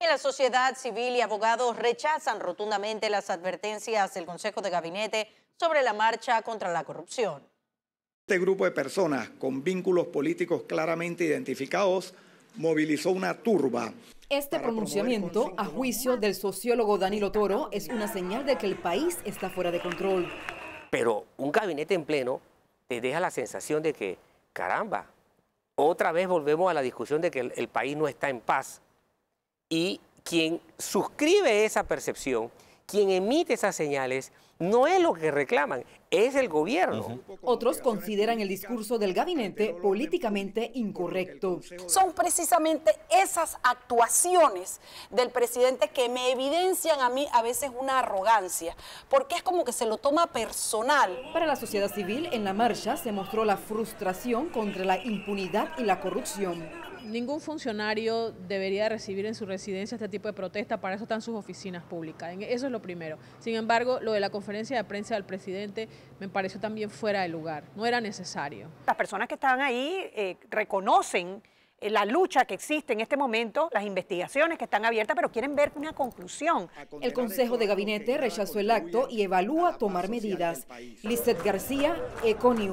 En la sociedad civil y abogados rechazan rotundamente las advertencias del Consejo de Gabinete sobre la marcha contra la corrupción. Este grupo de personas con vínculos políticos claramente identificados movilizó una turba. Este pronunciamiento, a juicio del sociólogo Danilo Toro, es una señal de que el país está fuera de control. Pero un gabinete en pleno te deja la sensación de que, caramba, otra vez volvemos a la discusión de que el, el país no está en paz y quien suscribe esa percepción, quien emite esas señales, no es lo que reclaman, es el gobierno. Otros consideran el discurso del gabinete políticamente incorrecto. Son precisamente esas actuaciones del presidente que me evidencian a mí a veces una arrogancia, porque es como que se lo toma personal. Para la sociedad civil, en la marcha se mostró la frustración contra la impunidad y la corrupción ningún funcionario debería recibir en su residencia este tipo de protesta, para eso están sus oficinas públicas, eso es lo primero. Sin embargo, lo de la conferencia de prensa del presidente me pareció también fuera de lugar, no era necesario. Las personas que estaban ahí eh, reconocen eh, la lucha que existe en este momento, las investigaciones que están abiertas, pero quieren ver una conclusión. El Consejo de Gabinete rechazó el acto y evalúa tomar medidas. Lizeth García, Econi.